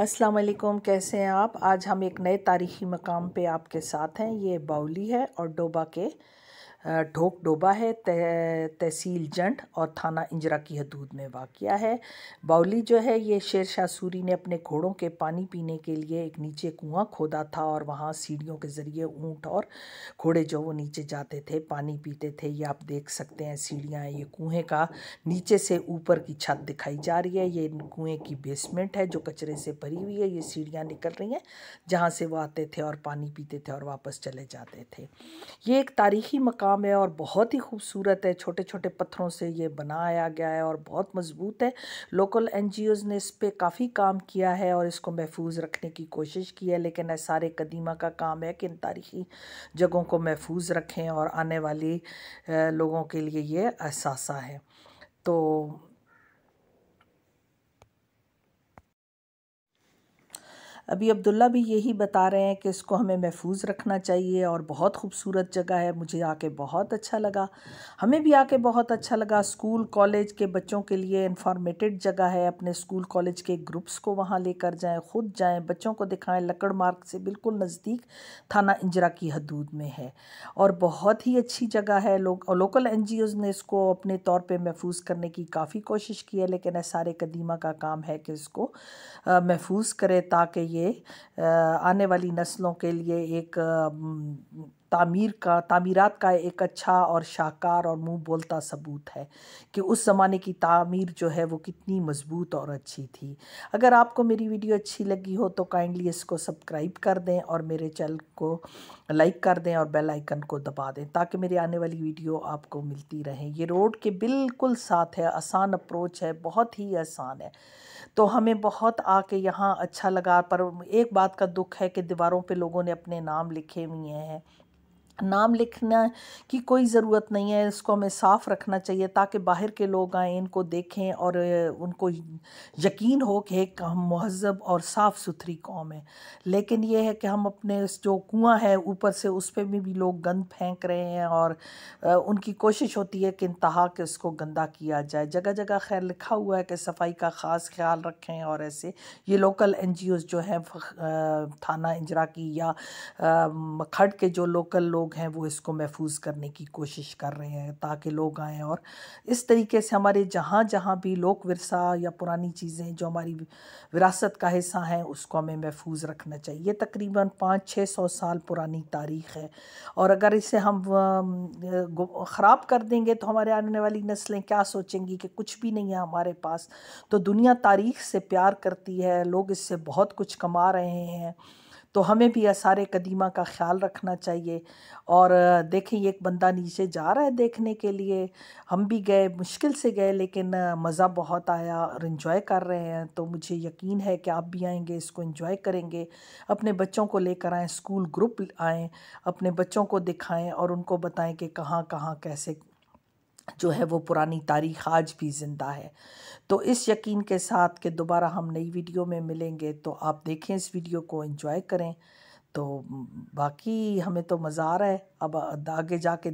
अस्सलाम वालेकुम कैसे हैं आप आज हम एक नए तारीख़ी मकाम पे आपके साथ हैं ये बाउली है और डोबा के ढोक डोबा है तहसील जंड और थाना इंजरा की हदूद में वाक़ है बाउली जो है ये शेर शाह सूरी ने अपने घोड़ों के पानी पीने के लिए एक नीचे कुआं खोदा था और वहाँ सीढ़ियों के ज़रिए ऊँट और घोड़े जो वो नीचे जाते थे पानी पीते थे ये आप देख सकते हैं सीढ़ियाँ ये कुएँ का नीचे से ऊपर की छत दिखाई जा रही है ये कुएँ की बेसमेंट है जो कचरे से भरी हुई है ये सीढ़ियाँ निकल रही हैं जहाँ से वो आते थे और पानी पीते थे और वापस चले जाते थे ये एक तारीखी मकाम काम है और बहुत ही खूबसूरत है छोटे छोटे पत्थरों से ये बनाया गया है और बहुत मज़बूत है लोकल एन ने इस पर काफ़ी काम किया है और इसको महफूज रखने की कोशिश की है लेकिन ऐसा सारे कदीमा का काम है कि इन तारीखी जगहों को महफूज रखें और आने वाली लोगों के लिए ये असासा है तो अभी अब्दुल्ला भी यही बता रहे हैं कि इसको हमें महफूज रखना चाहिए और बहुत खूबसूरत जगह है मुझे आके बहुत अच्छा लगा हमें भी आके बहुत अच्छा लगा स्कूल कॉलेज के बच्चों के लिए इंफॉर्मेटेड जगह है अपने स्कूल कॉलेज के ग्रुप्स को वहाँ लेकर जाएँ ख़ुद जाएँ बच्चों को दिखाएँ लकड़ मार्ग से बिल्कुल नज़दीक थाना इंजरा की हदूद में है और बहुत ही अच्छी जगह है लोग लोकल एन ने इसको अपने तौर पर महफूज करने की काफ़ी कोशिश की है लेकिन एसारे कदीमा का काम है कि इसको महफूज करें ताकि लिए आने वाली नस्लों के लिए एक तामीर का तामीरात का एक अच्छा और शाकार और मुंह बोलता सबूत है कि उस ज़माने की तामीर जो है वो कितनी मज़बूत और अच्छी थी अगर आपको मेरी वीडियो अच्छी लगी हो तो काइंडली इसको सब्सक्राइब कर दें और मेरे चैनल को लाइक कर दें और बेल आइकन को दबा दें ताकि मेरी आने वाली वीडियो आपको मिलती रहें ये रोड के बिल्कुल साथ है आसान अप्रोच है बहुत ही आसान है तो हमें बहुत आके यहाँ अच्छा लगा पर एक बात का दुख है कि दीवारों पे लोगों ने अपने नाम लिखे हुए हैं नाम लिखना की कोई ज़रूरत नहीं है इसको हमें साफ़ रखना चाहिए ताकि बाहर के लोग आएँ इनको देखें और उनको यकीन हो कि एक हम महजब और साफ़ सुथरी कौम है लेकिन ये है कि हम अपने जो कुआँ है ऊपर से उस पर भी, भी लोग गंद फेंक रहे हैं और उनकी कोशिश होती है कि इंतहा के उसको गंदा किया जाए जगह जगह खैर लिखा हुआ है कि सफाई का ख़ास ख्याल रखें और ऐसे ये लोकल एन जो हैं थाना इंजरा की या खड़ के जो लोकल लोग लोग हैं वो इसको महफूज करने की कोशिश कर रहे हैं ताकि लोग आएँ और इस तरीके से हमारे जहाँ जहाँ भी लोक विरसा या पुरानी चीज़ें जो हमारी विरासत का हिस्सा हैं उसको हमें महफूज रखना चाहिए ये तकरीबन पाँच छः सौ साल पुरानी तारीख़ है और अगर इसे हम ख़राब कर देंगे तो हमारे आने वाली नस्लें क्या सोचेंगी कि कुछ भी नहीं है हमारे पास तो दुनिया तारीख से प्यार करती है लोग इससे बहुत कुछ कमा रहे हैं तो हमें भी आसार कदीमा का ख्याल रखना चाहिए और देखें एक बंदा नीचे जा रहा है देखने के लिए हम भी गए मुश्किल से गए लेकिन मज़ा बहुत आया और इन्जॉय कर रहे हैं तो मुझे यकीन है कि आप भी आएंगे इसको इन्जॉय करेंगे अपने बच्चों को लेकर आएँ स्कूल ग्रुप आएँ अपने बच्चों को दिखाएँ और उनको बताएँ कि कहाँ कहाँ कैसे जो है वो पुरानी तारीख आज भी ज़िंदा है तो इस यकीन के साथ कि दोबारा हम नई वीडियो में मिलेंगे तो आप देखें इस वीडियो को एंजॉय करें तो बाकी हमें तो मज़ा आ रहा है अब आगे जाके